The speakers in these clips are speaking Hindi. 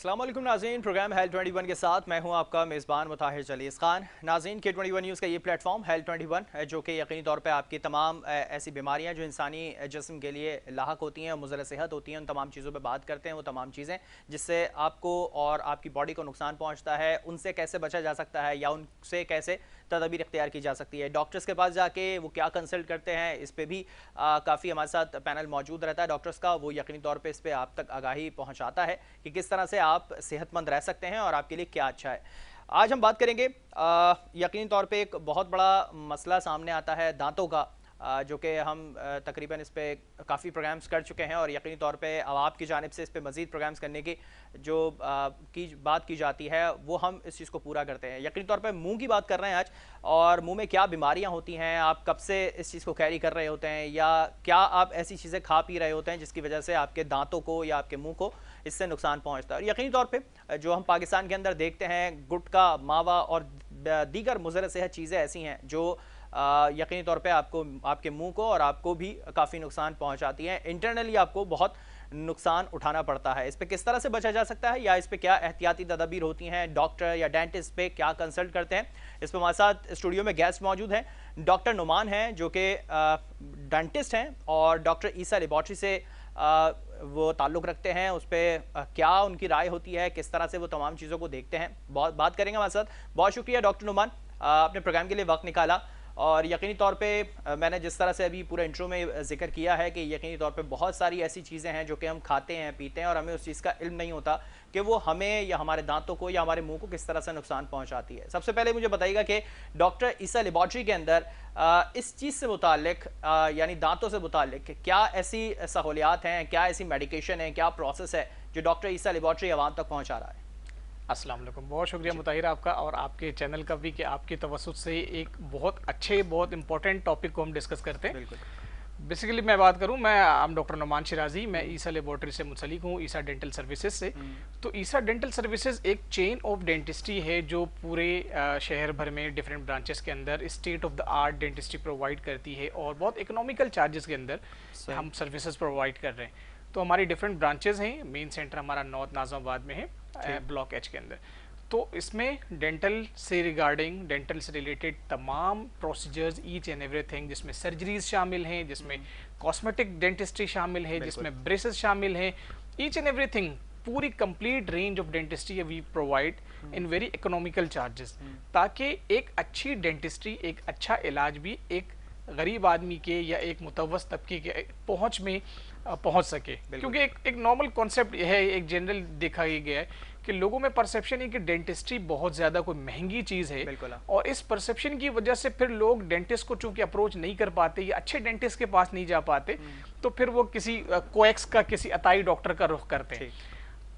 असलम नाजीन प्रोग्राम हेल्थ ट्वेंटी वन के साथ मैं हूं आपका मेज़बान मुताहिर जलीस खान नाजीन के ट्वेंटी वन न्यूज़ का ये प्लेटफॉर्म हेल्थ ट्वेंटी वन जो कि यकीनी तौर पे आपकी तमाम ऐसी बीमारियां जो इंसानी जिसम के लिए लाक होती हैं मुजर सेहत होती हैं उन तमाम चीज़ों पे बात करते हैं वो तमाम चीज़ें जिससे आपको और आपकी बॉडी को नुकसान पहुँचता है उनसे कैसे बचा जा सकता है या उनसे कैसे तदबीर इख्तियार की जा सकती है डॉक्टर्स के पास जाके वो क्या कंसल्ट करते हैं इस पर भी काफ़ी हमारे साथ पैनल मौजूद रहता है डॉक्टर्स का वो यकीनी तौर पर इस पर आप तक आगाही पहुँचाता है कि किस तरह से आप सेहतमंद रह सकते हैं और आपके लिए क्या अच्छा है आज हम बात करेंगे यकीनी तौर पे एक बहुत बड़ा मसला सामने आता है दांतों का जो कि हम तकरीबन इस पर काफ़ी प्रोग्राम्स कर चुके हैं और यकीनी तौर पर अवाब की जानब से इस पर मज़ीद प्रोग्राम्स करने की जो की बात की जाती है वो हम इस चीज़ को पूरा करते हैं यकीनी तौर पर मुँह की बात कर रहे हैं आज और मुँह में क्या बीमारियाँ होती हैं आप कब से इस चीज़ को कैरी कर रहे होते हैं या क्या आप ऐसी चीज़ें खा पी रहे होते हैं जिसकी वजह से आपके दांतों को या आपके मुँह को इससे नुकसान पहुँचता है और यकीनी तौर पर जो हम पाकिस्तान के अंदर देखते हैं गुटका मावा और दीगर मुजर सेहत चीज़ें ऐसी हैं जो यकीनी तौर पे आपको आपके मुंह को और आपको भी काफ़ी नुकसान पहुंचाती है इंटरनली आपको बहुत नुकसान उठाना पड़ता है इस पर किस तरह से बचा जा सकता है या इस पर क्या एहतियाती तदाबीर होती हैं डॉक्टर या डेंटिस्ट पे क्या कंसल्ट करते हैं इस पर हमारे साथ स्टूडियो में गेस्ट मौजूद हैं डॉक्टर नुमान हैं जो कि डेंटिस्ट हैं और डॉक्टर ईसा लेबॉट्री से आ, वो ताल्लुक़ रखते हैं उस पर क्या उनकी राय होती है किस तरह से वो तमाम चीज़ों को देखते हैं बहुत बात करेंगे हमारे साथ बहुत शुक्रिया डॉक्टर नुमान आपने प्रोग्राम के लिए वक्त निकाला और यकीनी तौर पे मैंने जिस तरह से अभी पूरा इंट्रो में जिक्र किया है कि यकीनी तौर पे बहुत सारी ऐसी चीज़ें हैं जो कि हम खाते हैं पीते हैं और हमें उस चीज़ का इल्म नहीं होता कि वो हमें या हमारे दांतों को या हमारे मुंह को किस तरह से नुकसान पहुंचाती है सबसे पहले मुझे बताइएगा कि डॉक्टर ईसा लेबॉट्री के अंदर इस चीज़ से मुतक यानी दांतों से मुतक क्या ऐसी सहूलियात हैं क्या ऐसी मेडिकेशन है क्या प्रोसेस है जो डॉक्टर ईसा लेबॉट्री आवाम तक पहुँचा रहा है असल बहुत शुक्रिया मुताहिर आपका और आपके चैनल का भी कि आपके तवसत से एक बहुत अच्छे बहुत इंपॉर्टेंट टॉपिक को हम डिस्कस करते हैं बेसिकली मैं बात करूं मैं हम डॉक्टर नुमान शिराजी मैं हम्म। ईसा लेबोरेटरी से मुंसलिक हूं ईसा डेंटल सर्विसेज से हम्म। तो ईसा डेंटल सर्विसेज एक चेन ऑफ डेंटिस्ट्री है जो पूरे शहर भर में डिफरेंट ब्रांचेस के अंदर state of the art dentistry provide करती है और बहुत इकोनॉमिकल चार्जेस के अंदर हम सर्विसेज प्रोवाइड कर रहे हैं तो हमारी डिफरेंट ब्रांचेज हैं मेन सेंटर हमारा नॉर्थ नाजामाबाद में है ब्लॉक एच के अंदर तो इसमें डेंटल से रिगार्डिंग डेंटल से रिलेटेड तमाम प्रोसीजर्स ईच एंड एवरीथिंग जिसमें सर्जरीज शामिल हैं जिसमें कॉस्मेटिक डेंटिस्ट्री शामिल है जिसमें ब्रेसेस शामिल हैं ईच एंड एवरीथिंग पूरी complete range of dentistry we provide in very economical charges ताकि एक अच्छी डेंटिस्ट्री एक अच्छा इलाज भी एक गरीब आदमी के या एक मुतवस तबके के पहुँच में पहुंच सके क्योंकि एक एक नॉर्मल कॉन्सेप्ट है एक जनरल देखा ही गया है कि लोगों में परसेप्शन है कि डेंटिस्ट्री बहुत ज़्यादा कोई महंगी चीज़ है और इस परसेप्शन की वजह से फिर लोग डेंटिस्ट को चूंकि अप्रोच नहीं कर पाते या अच्छे डेंटिस्ट के पास नहीं जा पाते हम्म। तो फिर वो किसी कोएक्स का किसी अताई डॉक्टर का रुख करते हैं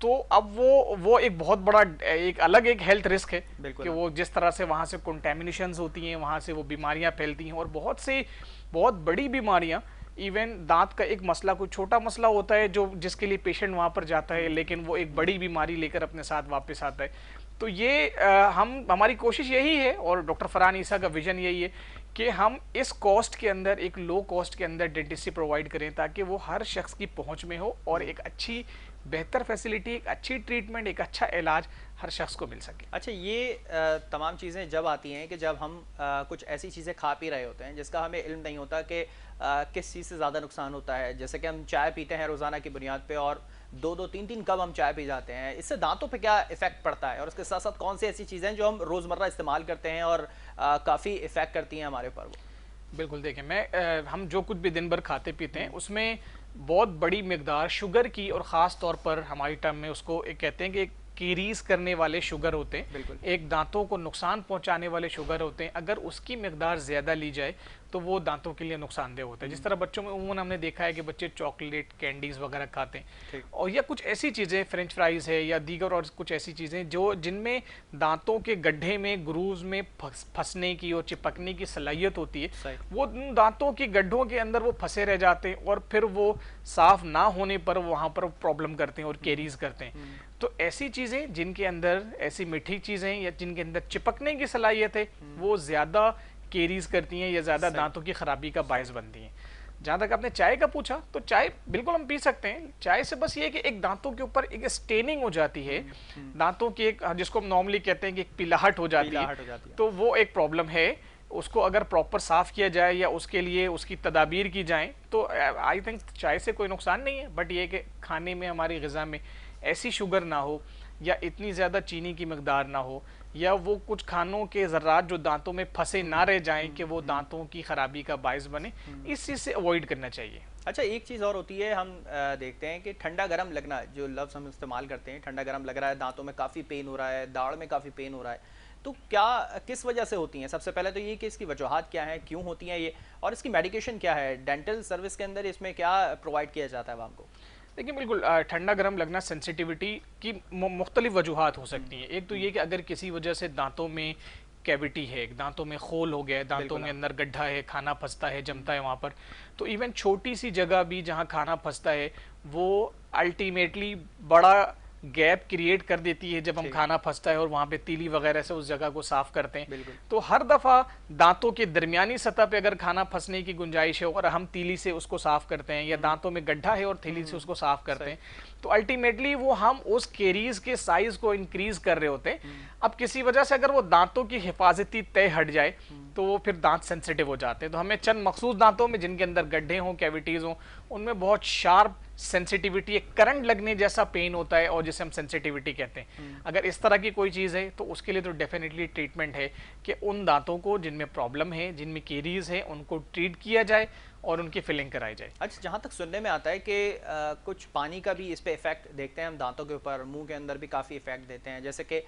तो अब वो वो एक बहुत बड़ा एक अलग एक हेल्थ रिस्क है कि वो जिस तरह से वहाँ से कंटेमिनेशन होती हैं वहाँ से वो बीमारियाँ फैलती हैं और बहुत से बहुत बड़ी बीमारियाँ इवन दांत का एक मसला कोई छोटा मसला होता है जो जिसके लिए पेशेंट वहाँ पर जाता है लेकिन वो एक बड़ी बीमारी लेकर अपने साथ वापस आता है तो ये आ, हम हमारी कोशिश यही है और डॉक्टर फरहान ईसा का विजन यही है कि हम इस कॉस्ट के अंदर एक लो कॉस्ट के अंदर डेंटिस्ट्री प्रोवाइड करें ताकि वो हर शख्स की पहुंच में हो और एक अच्छी बेहतर फैसिलिटी एक अच्छी ट्रीटमेंट एक अच्छा इलाज हर शख्स को मिल सके अच्छा ये तमाम चीज़ें जब आती हैं कि जब हम कुछ ऐसी चीज़ें खा पी रहे होते हैं जिसका हमें इल्म नहीं होता कि किस चीज़ से ज़्यादा नुकसान होता है जैसे कि हम चाय पीते हैं रोज़ाना की बुनियाद पर और दो दो तीन तीन कप हम चाय पी जाते हैं इससे दांतों पे क्या इफेक्ट पड़ता है और उसके साथ साथ कौन सी ऐसी चीज़ें जो हम रोज़मर्रा इस्तेमाल करते हैं और काफ़ी इफेक्ट करती हैं हमारे ऊपर वो बिल्कुल देखिए मैं आ, हम जो कुछ भी दिन भर खाते पीते हैं हम्म। उसमें बहुत बड़ी मकदार शुगर की और ख़ास तौर पर हमारी टर्म में उसको एक कहते हैं कि एक कीरीज करने वाले शुगर होते हैं एक दांतों को नुकसान पहुंचाने वाले शुगर होते हैं अगर उसकी मकदार ज़्यादा ली जाए तो वो दांतों के लिए नुकसानदेह होता है जिस हम्म। तरह बच्चों में उमून हमने देखा है कि बच्चे चॉकलेट कैंडीज वगैरह खाते हैं और या कुछ ऐसी चीज़ें फ्रेंच फ्राइज है या दीगर और कुछ ऐसी चीज़ें जो जिनमें दांतों के गड्ढे में ग्रूज में फंसने की और चिपकने की सलाहियत होती है वो उन दांतों के गड्ढों के अंदर वो फंसे रह जाते हैं और फिर वो साफ ना होने पर वहाँ पर प्रॉब्लम करते हैं और कैरीज हम्म। करते हैं हम्म। तो ऐसी चीज़ें जिनके अंदर ऐसी मीठी चीज़ें या जिनके अंदर चिपकने की सलाहियत है हम्म। वो ज़्यादा केरीज करती हैं या ज़्यादा दांतों की खराबी का बायस बनती हैं जहां तक आपने चाय का पूछा तो चाय बिल्कुल हम पी सकते हैं चाय से बस ये कि एक दांतों के ऊपर एक स्टेनिंग हो जाती है हम्म, हम्म। दांतों की एक हाँ, जिसको हम नॉर्मली कहते हैं कि एक पिलाहट हो जाती है तो वो एक प्रॉब्लम है उसको अगर प्रॉपर साफ़ किया जाए या उसके लिए उसकी तदाबीर की जाए तो आई थिंक चाय से कोई नुकसान नहीं है बट ये कि खाने में हमारी गज़ा में ऐसी शुगर ना हो या इतनी ज़्यादा चीनी की मकदार ना हो या वो कुछ खानों के ज़रात जो दांतों में फंसे ना रह जाएं कि वो दांतों की ख़राबी का बायस बने हम्म। इस चीज़ से अवॉइड करना चाहिए अच्छा एक चीज़ और होती है हम देखते हैं कि ठंडा गर्म लगना जो लफ्ज़ हम इस्तेमाल करते हैं ठंडा गर्म लग रहा है दांतों में काफ़ी पेन हो रहा है दाढ़ में काफ़ी पेन हो रहा है तो क्या किस वजह से होती हैं सबसे पहले तो ये कि इसकी वजूहत क्या है क्यों होती हैं ये और इसकी मेडिकेशन क्या है डेंटल सर्विस के अंदर इसमें क्या प्रोवाइड किया जाता है वहाँ को देखिए बिल्कुल ठंडा गर्म लगना सेंसिटिविटी की मुख्तलिफ वजूहत हो सकती हैं एक तो ये कि अगर किसी वजह से दांतों में कैविटी है दांतों में खोल हो गया है दांतों में अंदर गड्ढा है खाना फंसता है जमता है वहाँ पर तो इवन छोटी सी जगह भी जहाँ खाना फंसता है वो अल्टीमेटली बड़ा गैप क्रिएट कर देती है जब हम खाना फंसता है और वहाँ पे तीली वगैरह से उस जगह को साफ करते हैं तो हर दफ़ा दांतों के दरमियानी सतह पे अगर खाना फंसने की गुंजाइश है और हम तीली से उसको साफ करते हैं या हम्म। दांतों में गड्ढा है और तीली से हम्म। उसको साफ करते हैं तो अल्टीमेटली वो हम उस केरीज के साइज को इंक्रीज कर रहे होते हैं हम्म। अब किसी वजह से अगर वो दांतों की हिफाजती तय हट जाए तो वो फिर दांत सेंसिटिव हो जाते हैं तो हमें चंद मखसूस दांतों में जिनके अंदर गड्ढे हों कैविटीज़ हों उनमें बहुत शार्प सेंसिटिविटी एक करंट लगने जैसा पेन होता है और जिसे हम सेंसिटिविटी कहते हैं हम्म। अगर इस तरह की कोई चीज़ है तो उसके लिए तो डेफिनेटली ट्रीटमेंट है कि उन दांतों को जिनमें प्रॉब्लम है जिनमें केरीज है उनको ट्रीट किया जाए और उनकी फिलिंग कराई जाए अच्छा जहाँ तक सुनने में आता है कि आ, कुछ पानी का भी इस पर इफेक्ट देखते हैं हम दांतों के ऊपर मुंह के अंदर भी काफ़ी इफेक्ट देते हैं जैसे कि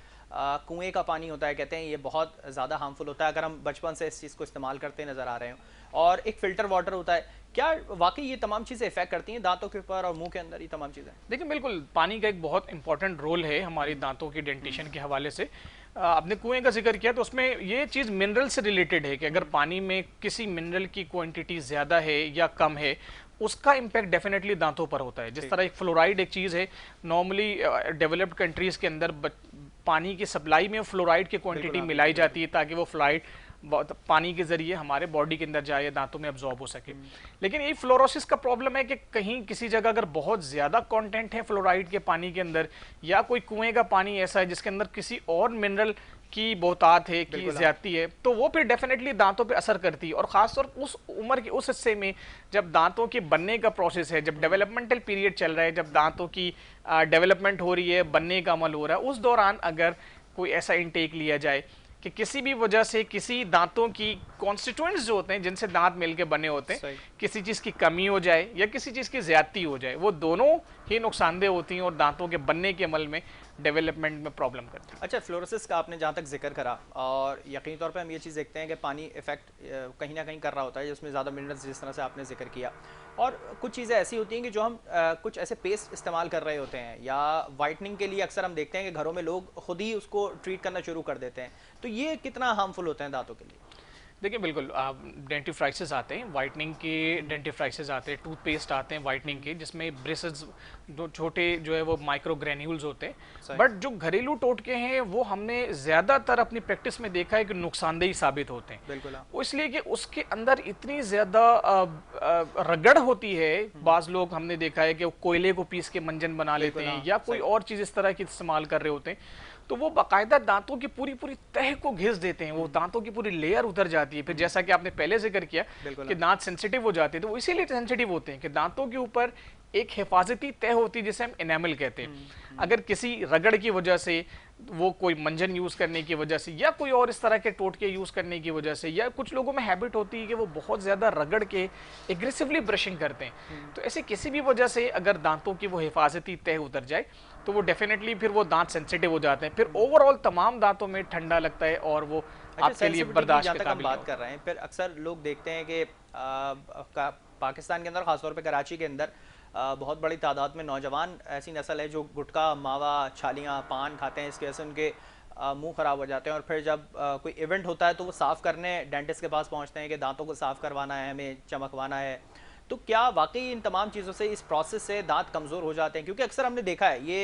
कुएं का पानी होता है कहते हैं ये बहुत ज़्यादा हार्मफुल होता है अगर हम बचपन से इस चीज़ को इस्तेमाल करते नज़र आ रहे हो और एक फ़िल्टर वाटर होता है क्या वाकई ये तमाम चीज़ें इफेक्ट करती हैं दांतों के ऊपर और मुंह के अंदर ये तमाम चीज़ें देखिए बिल्कुल पानी का एक बहुत इंपॉर्टेंट रोल है हमारी दांतों की डेंटेशन के हवाले से आपने कुएं का जिक्र किया तो उसमें ये चीज़ मिनरल से रिलेटेड है कि अगर पानी में किसी मिनरल की क्वांटिटी ज़्यादा है या कम है उसका इम्पैक्ट डेफिनेटली दांतों पर होता है जिस तरह एक फ्लोराइड एक चीज़ है नॉर्मली डेवलप्ड कंट्रीज़ के अंदर पानी की सप्लाई में फ्लोराइड की क्वांटिटी मिलाई जाती है ताकि वो फ्लोराइड पानी के जरिए हमारे बॉडी के अंदर जाए दांतों में अब्जॉर्ब हो सके लेकिन ये फ्लोरोसिस का प्रॉब्लम है कि कहीं किसी जगह अगर बहुत ज़्यादा कंटेंट है फ्लोराइड के पानी के अंदर या कोई कुएं का पानी ऐसा है जिसके अंदर किसी और मिनरल की बहुतात है की हाँ। ज्यादती है तो वो फिर डेफिनेटली दांतों पे असर करती है और ख़ासतौर उस उम्र के उस हिस्से में जब दांतों के बनने का प्रोसेस है जब डेवलपमेंटल पीरियड चल रहा है जब दांतों की डेवलपमेंट हो रही है बनने का अमल हो रहा है उस दौरान अगर कोई ऐसा इनटेक लिया जाए कि किसी भी वजह से किसी दांतों की कॉन्स्टिट्यूंट जो होते हैं जिनसे दांत मिलके बने होते हैं किसी चीज़ की कमी हो जाए या किसी चीज़ की ज्यादती हो जाए वो दोनों ही नुकसानदेह होती हैं और दांतों के बनने के अमल में डेवलपमेंट में प्रॉब्लम करते हैं अच्छा फ्लोरोसिस का आपने जहाँ तक जिक्र करा और यकीनी तौर पर हम ये चीज़ देखते हैं कि पानी इफेक्ट कहीं ना कहीं कर रहा होता है जिसमें ज़्यादा मिनरल्स जिस तरह से आपने जिक्र किया और कुछ चीज़ें ऐसी होती हैं कि जो हम आ, कुछ ऐसे पेस्ट इस्तेमाल कर रहे होते हैं या वाइटनिंग के लिए अक्सर हम देखते हैं कि घरों में लोग खुद ही उसको ट्रीट करना शुरू कर देते हैं तो ये कितना हार्मफुल होते हैं दाँतों के लिए देखिए बिल्कुल डेंटिफ्राइसिस आते हैं वाइटनिंग के डेंटिफ्राइसिस आते हैं टूथपेस्ट आते हैं वाइटनिंग के जिसमें ब्रेसेस दो छोटे जो है वो माइक्रो ग्रेन्यूल्स होते हैं बट जो घरेलू टोटके हैं वो हमने ज़्यादातर अपनी प्रैक्टिस में देखा है कि नुकसानदेही साबित होते हैं बिल्कुल हाँ। इसलिए कि उसके अंदर इतनी ज़्यादा रगड़ होती है हम्म। बाज़ लोग हमने देखा है कि कोयले को पीस के मंजन बना लेते हैं हाँ, या कोई और चीज़ इस तरह की इस्तेमाल कर रहे होते हैं तो वो बाकायदा दांतों की पूरी पूरी तह को घिस देते हैं वो दांतों की पूरी लेयर उतर जाती है फिर जैसा कि आपने पहले जिक्र किया कि दांत सेंसिटिव हो जाते हैं तो वो इसीलिए सेंसिटिव होते हैं कि दांतों के ऊपर एक हिफाजती तय होती है जिसे हम इनेमल कहते हैं हम्म, हम्म। अगर किसी रगड़ की वजह से वो कोई मंजन यूज़ करने की वजह से या कोई और इस तरह के टोटके यूज़ करने की वजह से या कुछ लोगों में हैबिट होती है कि वो बहुत ज़्यादा रगड़ के एग्रेसिवली ब्रशिंग करते हैं हम्म। तो ऐसे किसी भी वजह से अगर दांतों की वो हिफाजती तय उतर जाए तो वो डेफिनेटली फिर वो दांत सेंसिटिव हो जाते हैं फिर ओवरऑल तमाम दांतों में ठंडा लगता है और वो अच्छा, आपके लिए बर्दाश्त के हम बात कर रहे हैं फिर अक्सर लोग देखते हैं कि पाकिस्तान के अंदर खासतौर पर कराची के अंदर बहुत बड़ी तादाद में नौजवान ऐसी नस्ल है जो गुटखा मावा छालियाँ पान खाते हैं इसकी वजह से उनके मुंह ख़राब हो जाते हैं और फिर जब आ, कोई इवेंट होता है तो वो साफ़ करने डेंटिस्ट के पास पहुंचते हैं कि दांतों को साफ़ करवाना है हमें चमकवाना है तो क्या वाकई इन तमाम चीज़ों से इस प्रोसेस से दांत कमज़ोर हो जाते हैं क्योंकि अक्सर हमने देखा है ये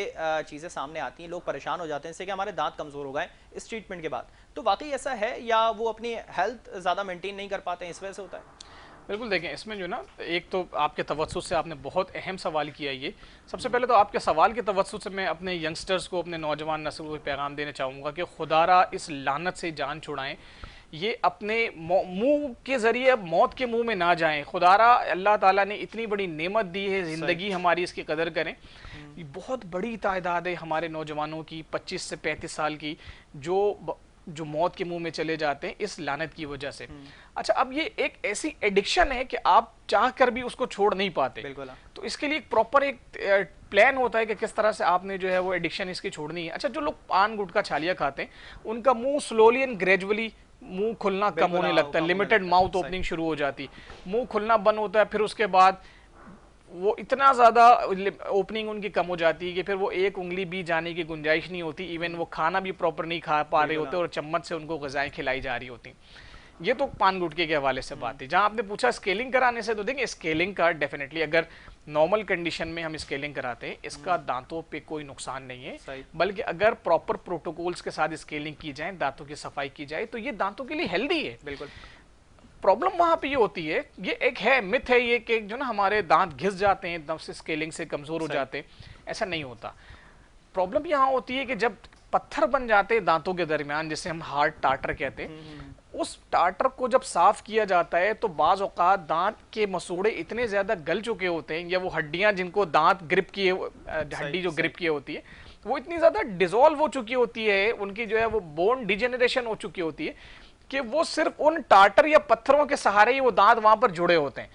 चीज़ें सामने आती हैं लोग परेशान हो जाते हैं इससे कि हमारे दांत कमज़ोर हो गए इस ट्रीटमेंट के बाद तो वाकई ऐसा है या वो अपनी हेल्थ ज़्यादा मेनटेन नहीं कर पाते हैं इस वजह से होता है बिल्कुल देखें इसमें जो ना एक तो आपके तवसु से आपने बहुत अहम सवाल किया ये सबसे हम्म। पहले तो आपके सवाल के तवसु से मैं अपने यंगस्टर्स को अपने नौजवान नस्ल को पैगाम देना चाहूँगा कि खुदारा इस लानत से जान छुड़ाएं ये अपने मुंह के जरिए अब मौत के मुंह में ना जाएं खुदारा अल्लाह ताला ने इतनी बड़ी नेमत दी है ज़िंदगी हमारी इसकी कदर करें बहुत बड़ी तादाद है हमारे नौजवानों की पच्चीस से पैंतीस साल की जो जो मौत के मुंह में चले जाते हैं इस लानत की वजह से हम्म। अच्छा अब ये एक ऐसी एडिक्शन है कि आप चाह कर भी उसको छोड़ नहीं पाते बिल्कुल तो इसके लिए एक प्रॉपर एक प्लान होता है कि किस तरह से आपने जो है वो एडिक्शन इसकी छोड़नी है अच्छा जो लोग पान गुटखा छालिया खाते हैं उनका मुंह स्लोली एंड ग्रेजुअली मुंह खुलना कम होने हाँ, लगता है लिमिटेड माउथ ओपनिंग शुरू हो जाती मुंह खुलना बंद होता है फिर उसके बाद वो इतना ज़्यादा ओपनिंग उनकी कम हो जाती है कि फिर वो एक उंगली भी जाने की गुंजाइश नहीं होती इवन हम्म। वो खाना भी प्रॉपर नहीं खा पा रहे होते हाँ। और चम्मच से उनको गज़ाएँ खिलाई जा रही होती ये तो पान गुटके के हवाले से बात है जहां आपने पूछा स्केलिंग कराने से तो देखिए स्केलिंग का डेफिनेटली अगर नॉर्मल कंडीशन में हम स्केलिंग कराते हैं इसका हम्म। दांतों पे कोई नुकसान नहीं है बल्कि अगर प्रॉपर प्रोटोकॉल्स के साथ स्केलिंग की जाए दांतों की सफाई की जाए तो ये दांतों के लिए हेल्दी है बिल्कुल प्रॉब्लम वहां पे ये होती है ये एक है मिथ है ये कि जो ना हमारे दांत घिस जाते हैं दम से स्केलिंग से कमज़ोर हो जाते हैं ऐसा नहीं होता प्रॉब्लम यहाँ होती है कि जब पत्थर बन जाते हैं दांतों के दरमियान जिसे हम हार्ड टाटर कहते हैं हम्म, हम्म। उस टाटर को जब साफ किया जाता है तो बाज़ अवत दांत के मसूड़े इतने ज़्यादा गल चुके होते हैं या वो हड्डियाँ जिनको दांत ग्रिप किए हड्डी जो ग्रिप किए होती है वो इतनी ज़्यादा डिजोल्व हो चुकी होती है उनकी जो है वो बोन डिजेनरेशन हो चुकी होती है कि वो सिर्फ उन टाटर या पत्थरों के सहारे ही वो दांत वहां पर जुड़े होते हैं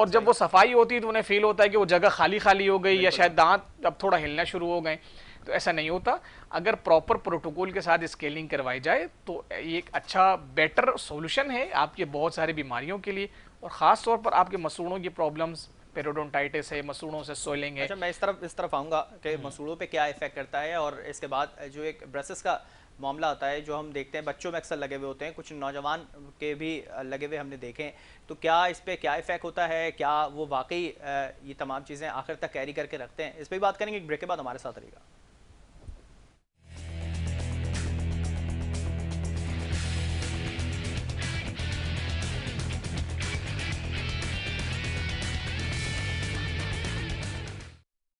और जब वो सफाई होती है तो उन्हें फील होता है कि वो जगह खाली खाली हो गई या शायद दांत अब थोड़ा हिलना शुरू हो गए तो ऐसा नहीं होता अगर प्रॉपर प्रोटोकॉल के साथ स्केलिंग करवाई जाए तो ये एक अच्छा बेटर सोल्यूशन है आपके बहुत सारी बीमारियों के लिए और ख़ास तौर पर आपके मसूड़ों की प्रॉब्लम्स पेरोडोंटाइटिस है मसूड़ों से सोलिंग है अच्छा मैं इस तरफ इस तरफ आऊँगा कि हम्म। मसूड़ों पे क्या इफेक्ट करता है और इसके बाद जो एक ब्रसेस का मामला आता है जो हम देखते हैं बच्चों में अक्सर लगे हुए होते हैं कुछ नौजवान के भी लगे हुए हमने देखे तो क्या इस पर क्या इफेक्ट होता है क्या वो वाकई ये तमाम चीज़ें आखिर तक कैरी करके रखते हैं इस पर भी बात करेंगे एक ब्रेक के बाद हमारे साथ रहेगा